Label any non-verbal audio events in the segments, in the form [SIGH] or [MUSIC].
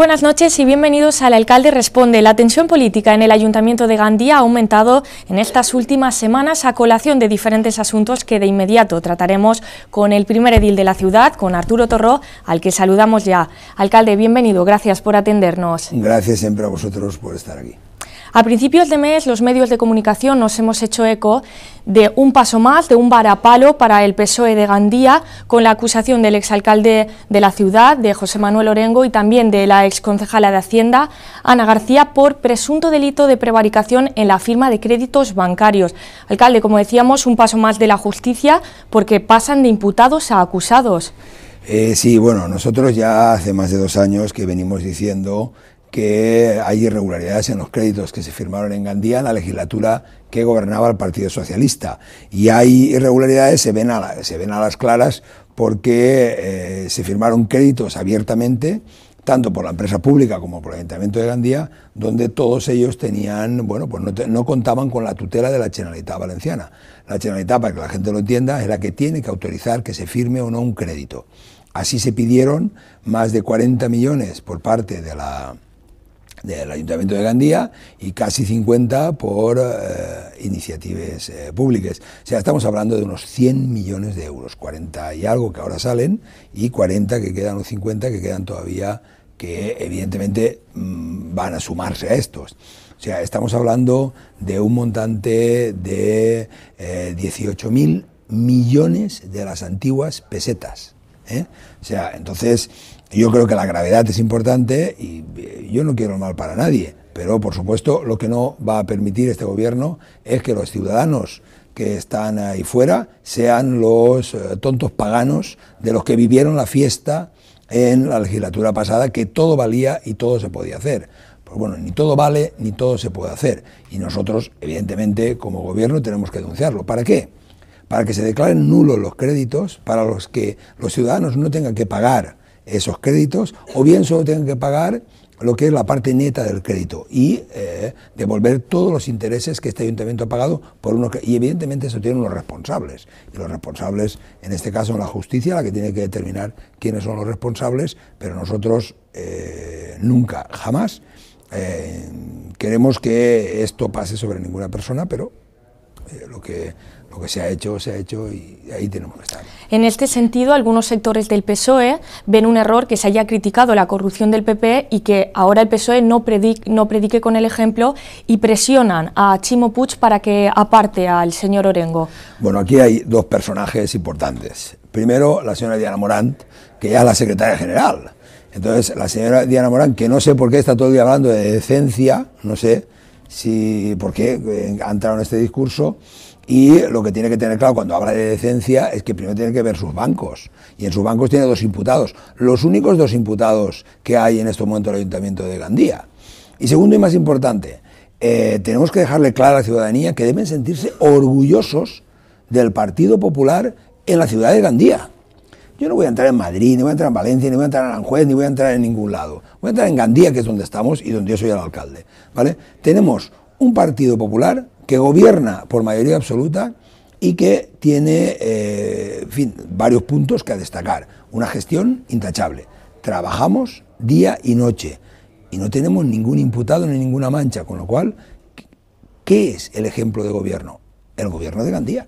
buenas noches y bienvenidos al Alcalde Responde. La tensión política en el Ayuntamiento de Gandía ha aumentado en estas últimas semanas a colación de diferentes asuntos que de inmediato trataremos con el primer edil de la ciudad, con Arturo Torró, al que saludamos ya. Alcalde, bienvenido, gracias por atendernos. Gracias siempre a vosotros por estar aquí. A principios de mes, los medios de comunicación nos hemos hecho eco de un paso más, de un varapalo para el PSOE de Gandía, con la acusación del exalcalde de la ciudad, de José Manuel Orengo, y también de la exconcejala de Hacienda, Ana García, por presunto delito de prevaricación en la firma de créditos bancarios. Alcalde, como decíamos, un paso más de la justicia, porque pasan de imputados a acusados. Eh, sí, bueno, nosotros ya hace más de dos años que venimos diciendo que hay irregularidades en los créditos que se firmaron en Gandía en la legislatura que gobernaba el Partido Socialista. Y hay irregularidades, se ven a, se ven a las claras, porque eh, se firmaron créditos abiertamente, tanto por la empresa pública como por el Ayuntamiento de Gandía, donde todos ellos tenían, bueno, pues no, contaban con la tutela de la Generalitat Valenciana. La Generalitat, para que la gente lo entienda, es la que tiene que autorizar que se firme o no un crédito. Así se pidieron más de 40 millones por parte de la, del Ayuntamiento de Gandía y casi 50 por eh, iniciativas eh, públicas. O sea, estamos hablando de unos 100 millones de euros, 40 y algo que ahora salen y 40 que quedan o 50 que quedan todavía que evidentemente mm, van a sumarse a estos. O sea, estamos hablando de un montante de 18.000 eh, millones de las antiguas pesetas. O sea, entonces yo creo que la gravedad es importante y eh, yo no quiero mal para nadie, pero por supuesto lo que no va a permitir este gobierno es que los ciudadanos que están ahí fuera sean los eh, tontos paganos de los que vivieron la fiesta en la legislatura pasada, que todo valía y todo se podía hacer. Pues bueno, ni todo vale ni todo se puede hacer. Y nosotros, evidentemente, como gobierno tenemos que denunciarlo. ¿Para qué? Para que se declaren nulos los créditos, para los que los ciudadanos no tengan que pagar esos créditos, o bien solo tienen que pagar lo que es la parte neta del crédito y eh, devolver todos los intereses que este ayuntamiento ha pagado por uno y evidentemente eso tienen los responsables y los responsables en este caso la justicia la que tiene que determinar quiénes son los responsables pero nosotros eh, nunca jamás eh, queremos que esto pase sobre ninguna persona pero lo que lo que se ha hecho, se ha hecho y ahí tenemos que estar. En este sentido, algunos sectores del PSOE ven un error que se haya criticado la corrupción del PP y que ahora el PSOE no, predique, no predique con el ejemplo y presionan a Chimo Puig para que aparte al señor Orengo. Bueno, aquí hay dos personajes importantes. Primero, la señora Diana Morán, que ya es la secretaria general. Entonces, la señora Diana Morán, que no sé por qué está todo el día hablando de decencia, no sé si por qué eh, ha entrado en este discurso, y lo que tiene que tener claro cuando habla de decencia es que primero tiene que ver sus bancos. Y en sus bancos tiene dos imputados. Los únicos dos imputados que hay en este momento en el Ayuntamiento de Gandía. Y segundo y más importante, eh, tenemos que dejarle claro a la ciudadanía que deben sentirse orgullosos del Partido Popular en la ciudad de Gandía. Yo no voy a entrar en Madrid, ni voy a entrar en Valencia, ni voy a entrar en Aranjuez, ni voy a entrar en ningún lado. Voy a entrar en Gandía, que es donde estamos y donde yo soy el alcalde. ¿vale? Tenemos un partido popular que gobierna por mayoría absoluta y que tiene eh, varios puntos que destacar. Una gestión intachable. Trabajamos día y noche y no tenemos ningún imputado ni ninguna mancha, con lo cual, ¿qué es el ejemplo de gobierno? El gobierno de Gandía.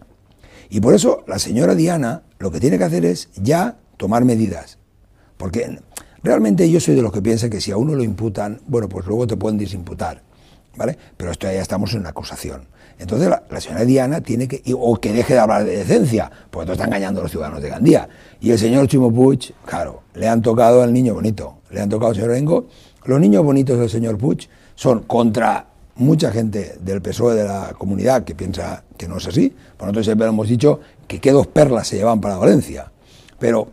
Y por eso la señora Diana lo que tiene que hacer es ya tomar medidas. Porque realmente yo soy de los que piensan que si a uno lo imputan, bueno, pues luego te pueden disimputar. Pero esto ya estamos en una acusación. Entonces la, señora Diana tiene que, o que deje de hablar de decencia, porque esto está engañando a los ciudadanos de Gandía. Y el señor Chimo Puig, claro, le han tocado al niño bonito, le han tocado al señor Rengo. Los niños bonitos del señor Puch son contra mucha gente del PSOE de la comunidad que piensa que no es así. Nosotros siempre hemos dicho que qué dos perlas se llevan para Valencia. Pero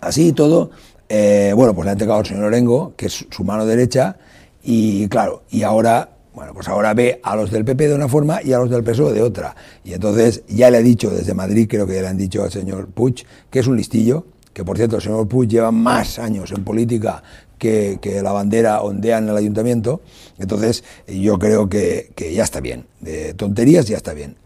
así y todo, eh, bueno, pues le han tocado al señor Orengo, que es su mano derecha, y claro, y ahora bueno, pues ahora ve a los del PP de una forma y a los del PSOE de otra. Y entonces ya le ha dicho desde Madrid, creo que le han dicho al señor Puig, que es un listillo, que por cierto el señor Puig lleva más años en política que, la bandera ondea en el ayuntamiento. Entonces, yo creo que, ya está bien. De tonterías ya está bien.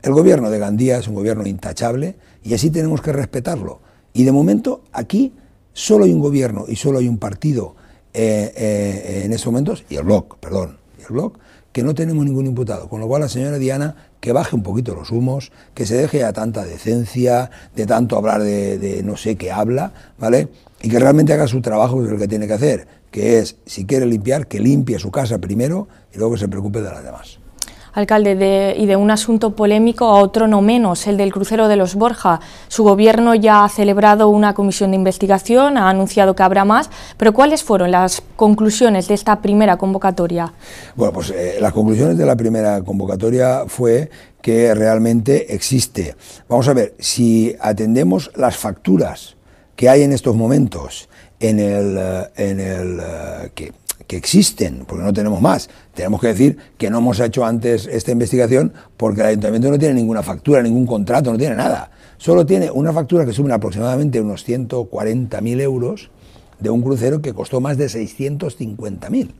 El gobierno de Gandía es un gobierno intachable y así tenemos que respetarlo. Y de momento, aquí solo hay un gobierno y solo hay un partido eh, eh, en estos momentos, y el bloc, perdón, el blog, que no tenemos ningún imputado. Con lo cual, la señora Diana, que baje un poquito los humos, que se deje a tanta decencia, de tanto hablar de, no sé qué habla, ¿vale? Y que realmente haga su trabajo, que es lo que tiene que hacer, que es, si quiere limpiar, que limpie su casa primero y luego que se preocupe de las demás alcalde, y de un asunto polémico a otro no menos, el del crucero de los Borja. Su gobierno ya ha celebrado una comisión de investigación, ha anunciado que habrá más, pero ¿cuáles fueron las conclusiones de esta primera convocatoria? Bueno, pues eh, las conclusiones de la primera convocatoria fue que realmente existe. Vamos a ver, si atendemos las facturas que hay en estos momentos en el, eh, en el eh, que existen, porque no tenemos más. Tenemos que decir que no hemos hecho antes esta investigación porque el ayuntamiento no tiene ninguna factura, ningún contrato, no tiene nada. Solo tiene una factura que suma aproximadamente unos 140.000 euros de un crucero que costó más de 650.000.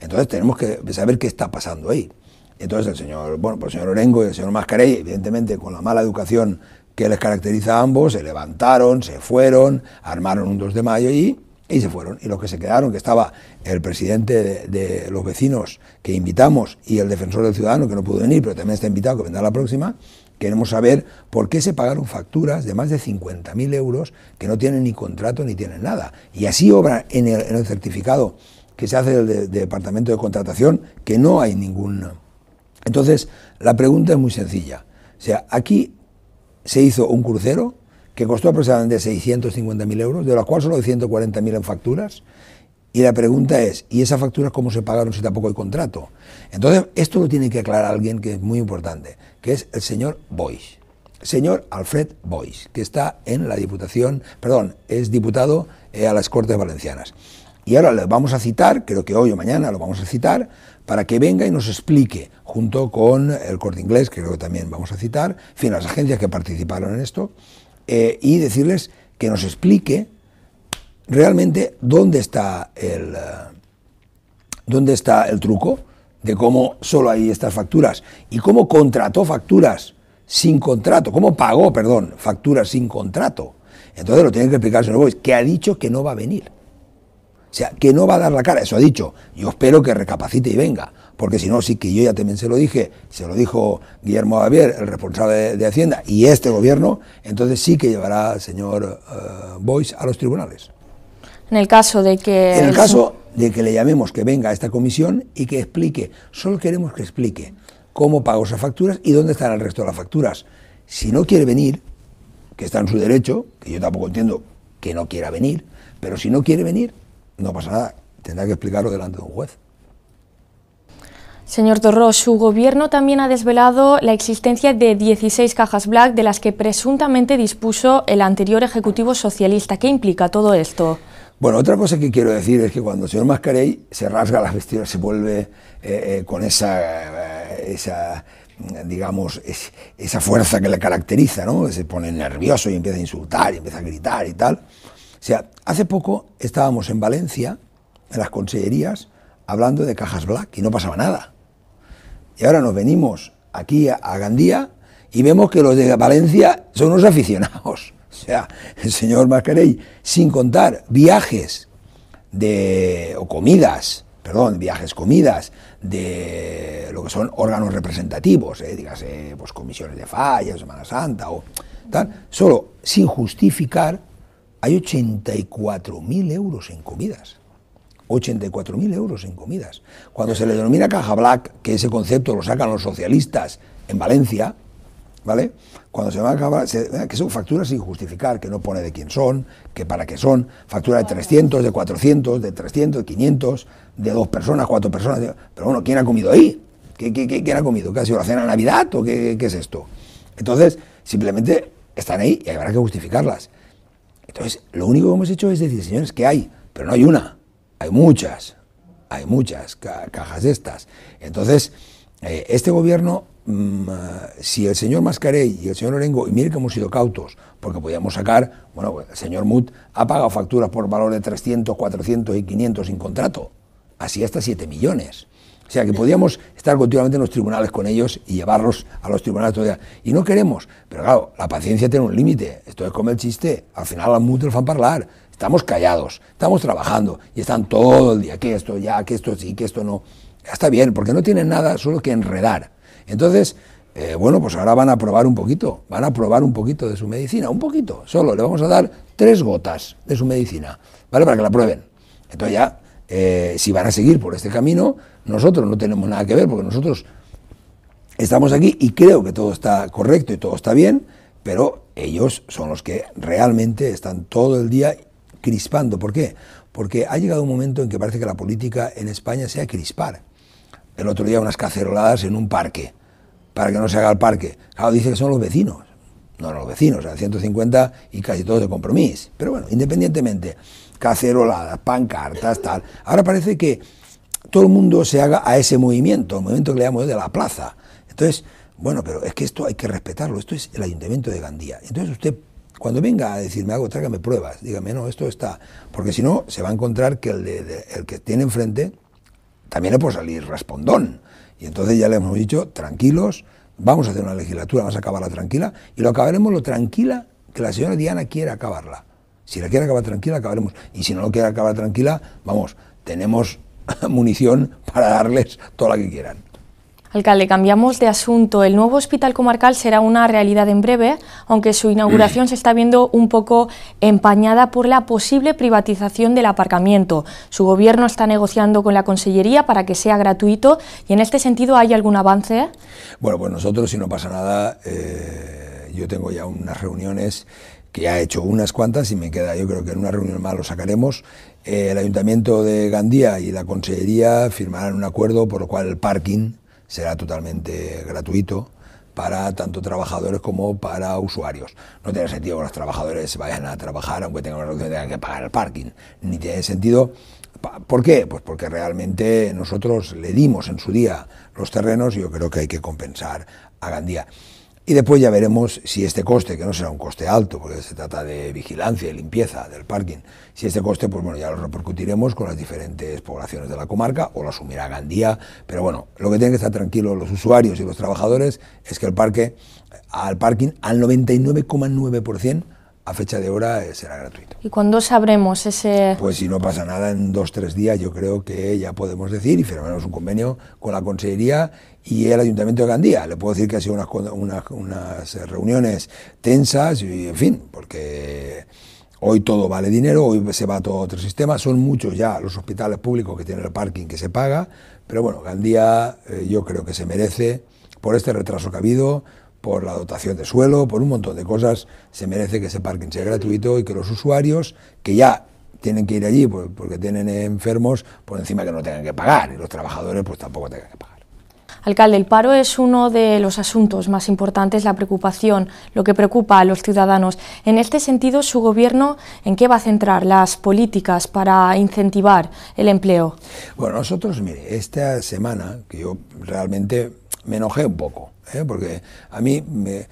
Entonces tenemos que saber qué está pasando ahí. Entonces el señor, bueno, pues el señor Orengo y el señor Mascarey, evidentemente con la mala educación que les caracteriza a ambos, se levantaron, se fueron, armaron un 2 de mayo y y se fueron. Y los que se quedaron, que estaba el presidente de, los vecinos que invitamos y el defensor del ciudadano que no pudo venir, pero también está invitado que vendrá la próxima, queremos saber por qué se pagaron facturas de más de 50.000 euros que no tienen ni contrato ni tienen nada. Y así obra en el, certificado que se hace del Departamento de Contratación, que no hay ningún... Entonces, la pregunta es muy sencilla. O sea, aquí se hizo un crucero que costó aproximadamente 650.000 euros, de los cual solo hay 140.000 en facturas. Y la pregunta es, ¿y esas facturas cómo se pagaron si tampoco hay contrato? Entonces, esto lo tiene que aclarar alguien que es muy importante, que es el señor Boyce, señor Alfred Boyce, que está en la Diputación, perdón, es diputado eh, a las Cortes Valencianas. Y ahora le vamos a citar, creo que hoy o mañana lo vamos a citar, para que venga y nos explique, junto con el Corte Inglés, que creo que también vamos a citar, en fin, las agencias que participaron en esto, eh, y decirles que nos explique realmente dónde está el, eh, dónde está el truco de cómo solo hay estas facturas y cómo contrató facturas sin contrato, cómo pagó, perdón, facturas sin contrato. Entonces lo tienen que explicar señor que ha dicho que no va a venir. O sea, que no va a dar la cara, eso ha dicho. Yo espero que recapacite y venga porque si no, sí que yo ya también se lo dije, se lo dijo Guillermo Javier, el responsable de, Hacienda, y este gobierno, entonces sí que llevará al señor eh, Boyce a los tribunales. En el caso de que... En el caso de que le llamemos que venga a esta comisión y que explique, solo queremos que explique cómo pagó esas facturas y dónde están el resto de las facturas. Si no quiere venir, que está en su derecho, que yo tampoco entiendo que no quiera venir, pero si no quiere venir, no pasa nada, tendrá que explicarlo delante de un juez. Señor Torró, su gobierno también ha desvelado la existencia de 16 cajas black de las que presuntamente dispuso el anterior Ejecutivo Socialista. ¿Qué implica todo esto? Bueno, otra cosa que quiero decir es que cuando el señor Mascarey se rasga las vestiduras, se vuelve eh, eh, con esa, eh, esa digamos, esa fuerza que le caracteriza, ¿no? Se pone nervioso y empieza a insultar, y empieza a gritar y tal. O sea, hace poco estábamos en Valencia, en las consellerías, hablando de cajas black y no pasaba nada. Y ahora nos venimos aquí a, Gandía y vemos que los de Valencia son unos aficionados. [LAUGHS] O sea, el señor Mascarell, sin contar viajes de, o comidas, perdón, viajes, comidas, de lo que son órganos representativos, eh, dígase, pues comisiones de falla, Semana Santa o tal, solo sin justificar hay 84.000 euros en comidas. 84.000 euros en comidas. Cuando se le denomina caja black, que ese concepto lo sacan los socialistas en Valencia, ¿vale? Cuando se va a Black, eh, que son facturas sin justificar, que no pone de quién son, que para qué son, factura de 300, de 400, de 300, de 500, de dos personas, cuatro personas, pero bueno, ¿quién ha comido ahí? ¿Qué, quién ha comido? ¿Qué ha sido la cena de Navidad o qué, es esto? Entonces, simplemente están ahí y habrá que justificarlas. Entonces, lo único que hemos hecho es decir, señores, ¿qué hay, pero no hay una hay muchas, hay muchas cajas de estas. Entonces, eh, este gobierno, mm, si el señor Mascarell y el señor Orengo, y mire que hemos sido cautos, porque podíamos sacar, bueno, el señor Mut ha pagado facturas por valor de 300, 400 y 500 sin contrato, así hasta 7 millones. O sea, que podíamos estar continuamente en los tribunales con ellos y llevarlos a los tribunales todavía. Y no queremos. Pero claro, la paciencia tiene un límite. Esto es como el chiste. Al final, a le van a hablar estamos callados, estamos trabajando y están todo el día, que esto ya, que esto sí, que esto no. Está bien, porque no tienen nada solo que enredar. Entonces, eh, bueno, pues ahora van a probar un poquito, van a probar un poquito de su medicina, un poquito, solo le vamos a dar tres gotas de su medicina, ¿vale? Para que la prueben. Entonces ya, eh, si van a seguir por este camino, nosotros no tenemos nada que ver, porque nosotros estamos aquí y creo que todo está correcto y todo está bien, pero ellos son los que realmente están todo el día crispando. ¿Por qué? Porque ha llegado un momento en que parece que la política en España sea crispar. El otro día unas caceroladas en un parque, para que no se haga el parque. Claro, dice que son los vecinos. No, no los vecinos, 150 y casi todos de compromiso. Pero bueno, independientemente, caceroladas, pancartas, tal. Ahora parece que todo el mundo se haga a ese movimiento, el movimiento que le llamamos de la plaza. Entonces, bueno, pero es que esto hay que respetarlo, esto es el Ayuntamiento de Gandía. Entonces usted cuando venga a decirme algo, tráigame pruebas, dígame, no, esto está. Porque si no, se va a encontrar que el, el que tiene enfrente también le puede salir respondón. Y entonces ya le hemos dicho, tranquilos, vamos a hacer una legislatura, vamos a acabarla tranquila, y lo acabaremos lo tranquila que la señora Diana quiera acabarla. Si la quiere acabar tranquila, acabaremos. Y si no lo quiere acabar tranquila, vamos, tenemos [LAUGHS] munición para darles toda la que quieran. Alcalde, cambiamos de asunto. El nuevo hospital comarcal será una realidad en breve, aunque su inauguración se está viendo un poco empañada por la posible privatización del aparcamiento. Su gobierno está negociando con la consellería para que sea gratuito y en este sentido hay algún avance. Bueno, pues nosotros si no pasa nada, eh, yo tengo ya unas reuniones que ha hecho unas cuantas y me queda, yo creo que en una reunión más lo sacaremos. Eh, el Ayuntamiento de Gandía y la Consellería firmarán un acuerdo por lo cual el parking será totalmente gratuito para tanto trabajadores como para usuarios. No tiene sentido que los trabajadores vayan a trabajar aunque tengan una reducción tengan que pagar el parking. Ni tiene sentido. ¿Por qué? Pues porque realmente nosotros le dimos en su día los terrenos y yo creo que hay que compensar a Gandía. Y después ya veremos si este coste, que no será un coste alto, porque se trata de vigilancia y limpieza del parking, si este coste, pues bueno, ya lo repercutiremos con las diferentes poblaciones de la comarca o lo asumirá Gandía. Pero bueno, lo que tienen que estar tranquilos los usuarios y los trabajadores es que el parque, al parking, al 99,9% a fecha de hora eh, será gratuito. ¿Y cuándo sabremos ese...? Pues si no pasa nada, en dos, tres días yo creo que ya podemos decir y firmaremos un convenio con la Consejería y el Ayuntamiento de Gandía. Le puedo decir que ha sido unas, eh, reuniones tensas y en fin, porque... Hoy todo vale dinero, hoy se va todo otro sistema. Son muchos ya los hospitales públicos que tienen el parking que se paga, pero bueno, Gandía eh, yo creo que se merece por este retraso que ha habido, por la dotación de suelo, por un montón de cosas, se merece que ese parking sea gratuito y que los usuarios, que ya tienen que ir allí porque tienen enfermos, por encima que no tengan que pagar, y los trabajadores pues tampoco tengan que pagar. Alcalde, el paro es uno de los asuntos más importantes, la preocupación, lo que preocupa a los ciudadanos. En este sentido, ¿su gobierno en qué va a centrar las políticas para incentivar el empleo? Bueno, nosotros, mire, esta semana, que yo realmente me enojé un poco, ¿eh? porque a mí eh,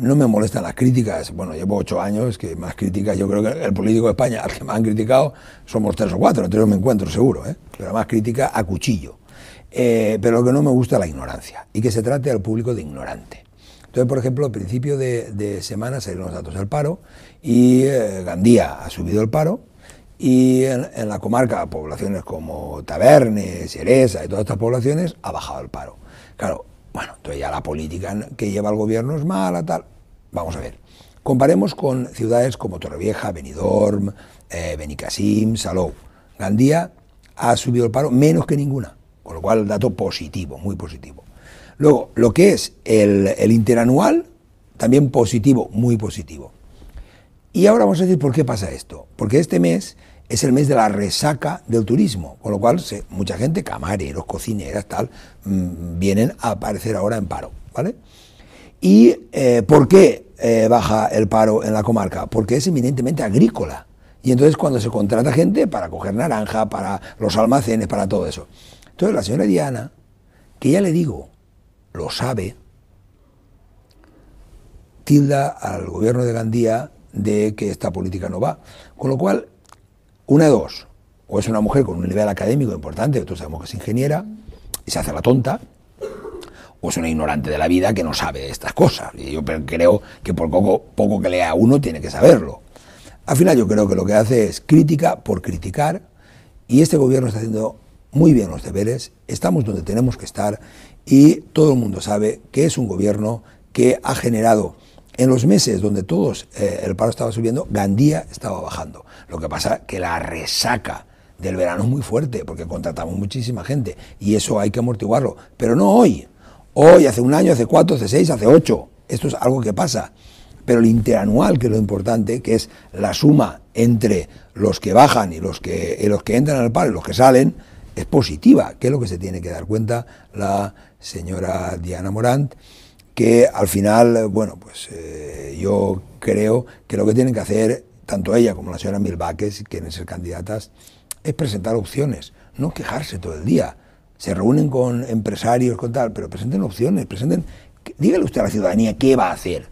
no me molestan las críticas. Bueno, llevo ocho años, que más críticas, yo creo que el político de España al que más han criticado somos tres o cuatro, entonces me encuentro seguro, ¿eh? pero más crítica a cuchillo. Eh, pero lo que no me gusta es la ignorancia y que se trate al público de ignorante. Entonces, por ejemplo, a principio de, semana salieron los datos del paro y Gandía ha subido el paro y en, la comarca poblaciones como Tabernes, Cereza y todas estas poblaciones ha bajado el paro. Claro, bueno, entonces ya la política que lleva el gobierno es mala, tal. Vamos a ver. Comparemos con ciudades como Torrevieja, Benidorm, Benicasim eh, Benicassim, Salou. Gandía ha subido el paro menos que ninguna, con lo cual dato positivo, muy positivo. Luego, lo que es el, el interanual, también positivo, muy positivo. Y ahora vamos a decir por qué pasa esto. Porque este mes es el mes de la resaca del turismo, con lo cual mucha gente, camareros, cocineras, tal, mm, vienen a aparecer ahora en paro, ¿vale? ¿Y eh, por qué eh, baja el paro en la comarca? Porque es eminentemente agrícola. Y entonces cuando se contrata gente para coger naranja, para los almacenes, para todo eso. Entonces la señora Diana, que ya le digo, lo sabe, tilda al gobierno de Gandía de que esta política no va. Con lo cual, una de dos, o es una mujer con un nivel académico importante, todos sabemos que es ingeniera, y se hace la tonta, o es una ignorante de la vida que no sabe estas cosas. Y yo creo que por poco, poco que lea uno tiene que saberlo. Al final yo creo que lo que hace es crítica por criticar, y este gobierno está haciendo muy bien los deberes, estamos donde tenemos que estar, y todo el mundo sabe que es un gobierno que ha generado en los meses donde todos eh, el paro estaba subiendo, Gandía estaba bajando. Lo que pasa es que la resaca del verano es muy fuerte, porque contratamos muchísima gente y eso hay que amortiguarlo. Pero no hoy. Hoy, hace un año, hace cuatro, hace seis, hace ocho. Esto es algo que pasa. Pero el interanual, que es lo importante, que es la suma entre los que bajan y los que, y los que entran al paro y los que salen, es positiva, que es lo que se tiene que dar cuenta la señora Diana Morant que al final, eh, bueno, pues eh, yo creo que lo que tienen que hacer tanto ella como la señora Milbaques, quieren ser candidatas, es presentar opciones, no quejarse todo el día. Se reúnen con empresarios, con tal, pero presenten opciones, presenten, dígale usted a la ciudadanía qué va a hacer.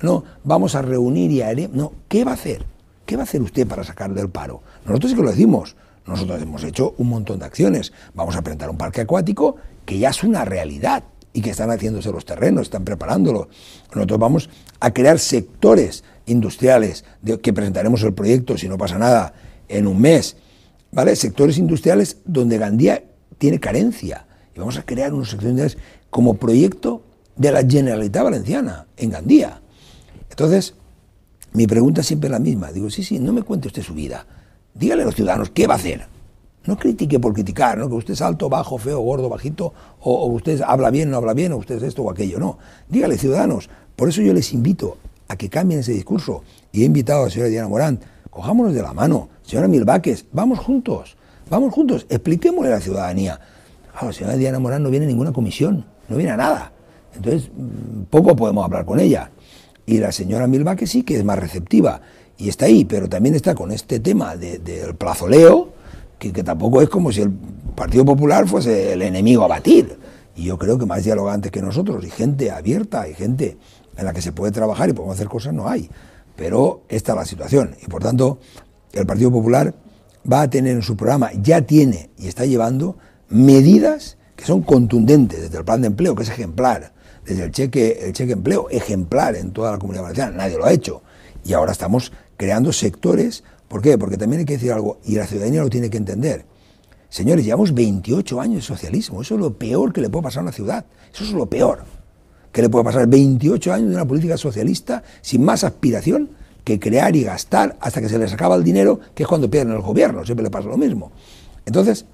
No, vamos a reunir y a... no, ¿qué va a hacer? ¿Qué va a hacer usted para sacar del paro? Nosotros sí que lo decimos, nosotros hemos hecho un montón de acciones. Vamos a presentar un parque acuático que ya es una realidad y que están haciéndose los terrenos, están preparándolo. Nosotros vamos a crear sectores industriales de, que presentaremos el proyecto, si no pasa nada, en un mes. ¿Vale? Sectores industriales donde Gandía tiene carencia. Y vamos a crear unos sectores industriales como proyecto de la Generalitat Valenciana, en Gandía. Entonces, mi pregunta siempre es la misma. Digo, sí, sí, no me cuente usted su vida. Dígale a los ciudadanos qué va a hacer. No critique por criticar, ¿no? que usted es alto, bajo, feo, gordo, bajito, o, usted habla bien, no habla bien, o usted es esto o aquello. No. Dígale, ciudadanos. Por eso yo les invito a que cambien ese discurso. Y he invitado a la señora Diana Morán, cojámonos de la mano. Señora Milbaques, vamos juntos, vamos juntos, expliquémosle a la ciudadanía. A la señora Diana Morán no viene a ninguna comisión, no viene a nada. Entonces, mm, poco podemos hablar con ella. Y la señora Milbaques sí que es más receptiva y está ahí, pero también está con este tema del plazoleo que, tampoco es como si el Partido Popular fuese el enemigo a batir. Y yo creo que más dialogantes que nosotros, y gente abierta, y gente en la que se puede trabajar y podemos hacer cosas, no hay. Pero esta es la situación. Y por tanto, el Partido Popular va a tener en su programa, ya tiene y está llevando medidas que son contundentes, desde el plan de empleo, que es ejemplar, desde el cheque, el cheque empleo, ejemplar en toda la comunidad valenciana, nadie lo ha hecho. Y ahora estamos creando sectores ¿Por qué? Porque también hay que decir algo, y la ciudadanía lo tiene que entender. Señores, llevamos 28 años de socialismo, eso es lo peor que le puede pasar a una ciudad, eso es lo peor que le puede pasar 28 años de una política socialista sin más aspiración que crear y gastar hasta que se les acaba el dinero, que es cuando pierden el gobierno, siempre le pasa lo mismo. Entonces,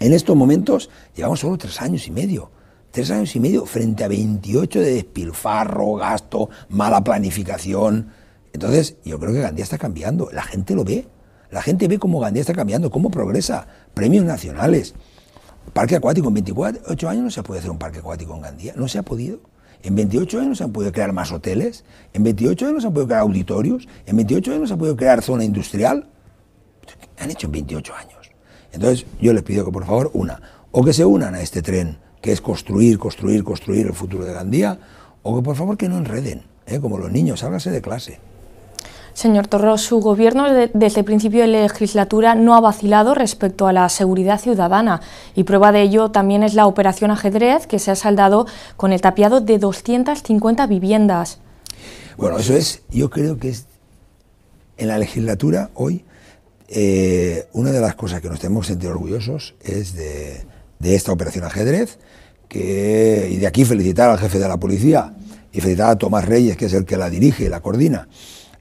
en estos momentos llevamos solo tres años y medio. Tres años y medio frente a 28 de despilfarro, gasto, mala planificación, entonces, yo creo que Gandía está cambiando, la gente lo ve, la gente ve cómo Gandía está cambiando, cómo progresa, premios nacionales. Parque acuático, en 28 años no se ha podido hacer un parque acuático en Gandía, no se ha podido. En 28 años se han podido crear más hoteles, en 28 años no se han podido crear auditorios, en 28 años no se ha podido crear zona industrial. Han hecho en 28 años. Entonces, yo les pido que por favor, una, o que se unan a este tren, que es construir, construir, construir el futuro de Gandía, o que por favor que no enreden, ¿eh? como los niños, háganse de clase. Señor Torro, su gobierno desde el principio de legislatura no ha vacilado respecto a la seguridad ciudadana y prueba de ello también es la operación ajedrez que se ha saldado con el tapiado de 250 viviendas. Bueno, eso es, yo creo que es en la legislatura hoy eh, una de las cosas que nos tenemos que sentir orgullosos es de, esta operación ajedrez que, y de aquí felicitar al jefe de la policía y felicitar a Tomás Reyes, que es el que la dirige y la coordina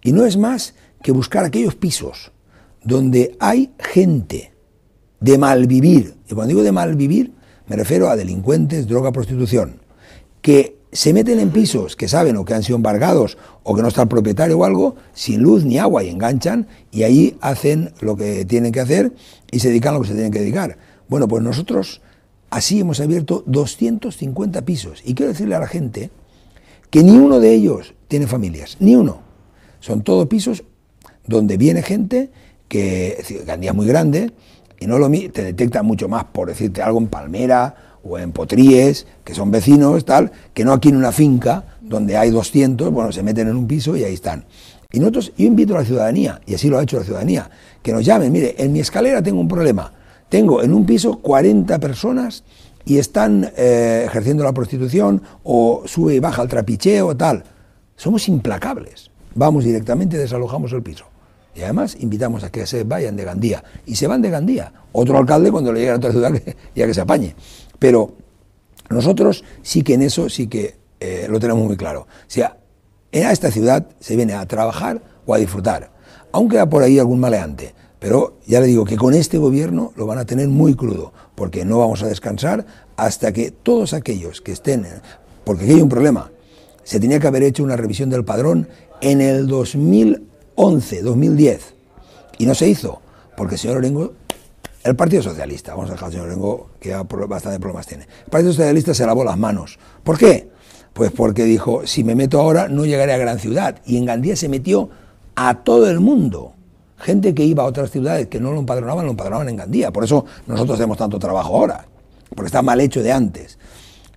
y no es más que buscar aquellos pisos donde hay gente de malvivir, y cuando digo de malvivir me refiero a delincuentes, droga, prostitución, que se meten en pisos que saben o que han sido embargados o que no está el propietario o algo, sin luz ni agua y enganchan y ahí hacen lo que tienen que hacer y se dedican a lo que se tienen que dedicar. Bueno, pues nosotros así hemos abierto 250 pisos y quiero decirle a la gente que ni uno de ellos tiene familias, ni uno. Son todos pisos donde viene gente que, andía muy grande y no lo te detecta mucho más, por decirte algo, en Palmera o en Potríes, que son vecinos, tal, que no aquí en una finca donde hay 200, bueno, se meten en un piso y ahí están. Y nosotros, yo invito a la ciudadanía, y así lo ha hecho la ciudadanía, que nos llamen, mire, en mi escalera tengo un problema, tengo en un piso 40 personas y están eh, ejerciendo la prostitución o sube y baja el trapicheo, tal. Somos implacables. Vamos directamente, desalojamos el piso. Y además invitamos a que se vayan de Gandía. Y se van de Gandía. Otro alcalde cuando le llegue a otra ciudad [LAUGHS] ya que se apañe. Pero nosotros sí que en eso sí que eh, lo tenemos muy claro. O sea, en esta ciudad se viene a trabajar o a disfrutar. Aunque queda por ahí algún maleante. Pero ya le digo que con este gobierno lo van a tener muy crudo, porque no vamos a descansar hasta que todos aquellos que estén, porque aquí hay un problema, se tenía que haber hecho una revisión del padrón en el 2011, 2010. Y no se hizo, porque el señor Orengo, el Partido Socialista, vamos a dejar al señor Orengo que bastante problemas tiene, el Partido Socialista se lavó las manos. ¿Por qué? Pues porque dijo, si me meto ahora no llegaré a gran ciudad. Y en Gandía se metió a todo el mundo. Gente que iba a otras ciudades que no lo empadronaban, lo empadronaban en Gandía. Por eso nosotros hacemos tanto trabajo ahora, porque está mal hecho de antes.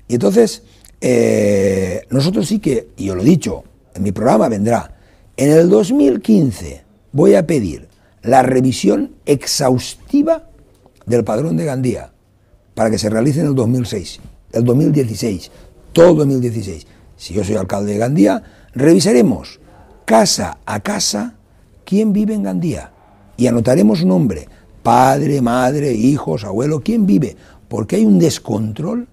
Y entonces eh, nosotros sí que, y yo lo he dicho, en mi programa vendrá, en el 2015 voy a pedir la revisión exhaustiva del padrón de Gandía para que se realice en el 2006, el 2016, todo 2016. Si yo soy alcalde de Gandía, revisaremos casa a casa quién vive en Gandía y anotaremos nombre, padre, madre, hijos, abuelo, quién vive, porque hay un descontrol,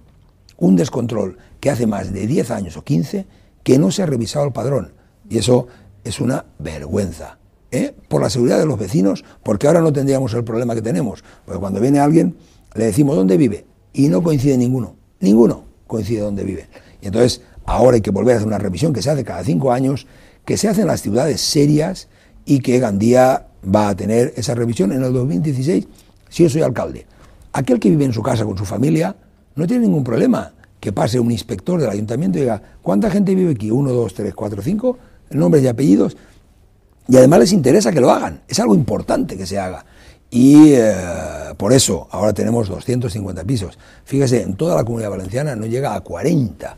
un descontrol que hace más de 10 años o 15 que no se ha revisado el padrón. Y eso es una vergüenza. ¿eh? Por la seguridad de los vecinos, porque ahora no tendríamos el problema que tenemos. Porque cuando viene alguien, le decimos dónde vive y no coincide ninguno. Ninguno coincide dónde vive. Y entonces ahora hay que volver a hacer una revisión que se hace cada cinco años, que se hace en las ciudades serias y que Gandía va a tener esa revisión en el 2016 si yo soy alcalde. Aquel que vive en su casa con su familia no tiene ningún problema que pase un inspector del ayuntamiento y diga, ¿cuánta gente vive aquí? Uno, dos, tres, cuatro, cinco, nombres y apellidos. Y además les interesa que lo hagan. Es algo importante que se haga. Y eh, por eso ahora tenemos 250 pisos. Fíjese, en toda la comunidad valenciana no llega a 40.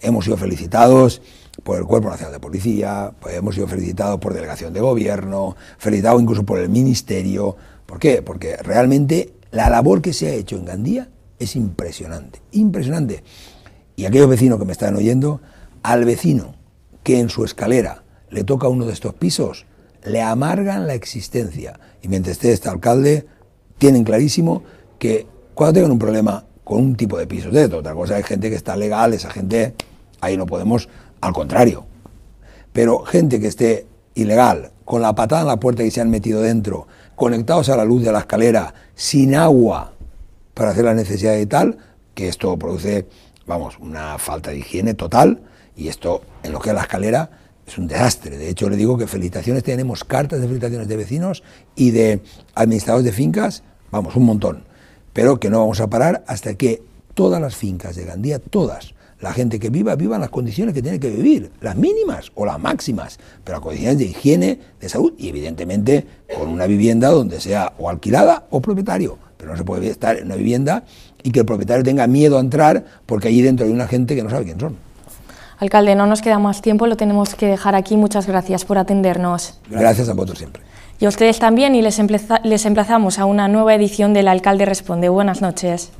Hemos sido felicitados por el Cuerpo Nacional de Policía, pues hemos sido felicitados por delegación de gobierno, felicitados incluso por el Ministerio. ¿Por qué? Porque realmente la labor que se ha hecho en Gandía es impresionante, impresionante. Y aquellos vecinos que me están oyendo, al vecino que en su escalera le toca uno de estos pisos, le amargan la existencia. Y mientras esté este alcalde, tienen clarísimo que cuando tengan un problema con un tipo de pisos de otra cosa hay gente que está legal, esa gente, ahí no podemos, al contrario. Pero gente que esté ilegal, con la patada en la puerta que se han metido dentro, conectados a la luz de la escalera, sin agua, para hacer la necesidad de tal, que esto produce, vamos, una falta de higiene total y esto en lo que es la escalera es un desastre. De hecho, le digo que felicitaciones, tenemos cartas de felicitaciones de vecinos y de administradores de fincas, vamos, un montón, pero que no vamos a parar hasta que todas las fincas de Gandía, todas, la gente que viva, viva en las condiciones que tiene que vivir, las mínimas o las máximas, pero condiciones de higiene, de salud y evidentemente con una vivienda donde sea o alquilada o propietario no se puede estar en una vivienda y que el propietario tenga miedo a entrar porque allí dentro hay una gente que no sabe quién son. Alcalde, no nos queda más tiempo, lo tenemos que dejar aquí. Muchas gracias por atendernos. Gracias a vosotros siempre. Y a ustedes también y les, les emplazamos a una nueva edición del Alcalde Responde. Buenas noches.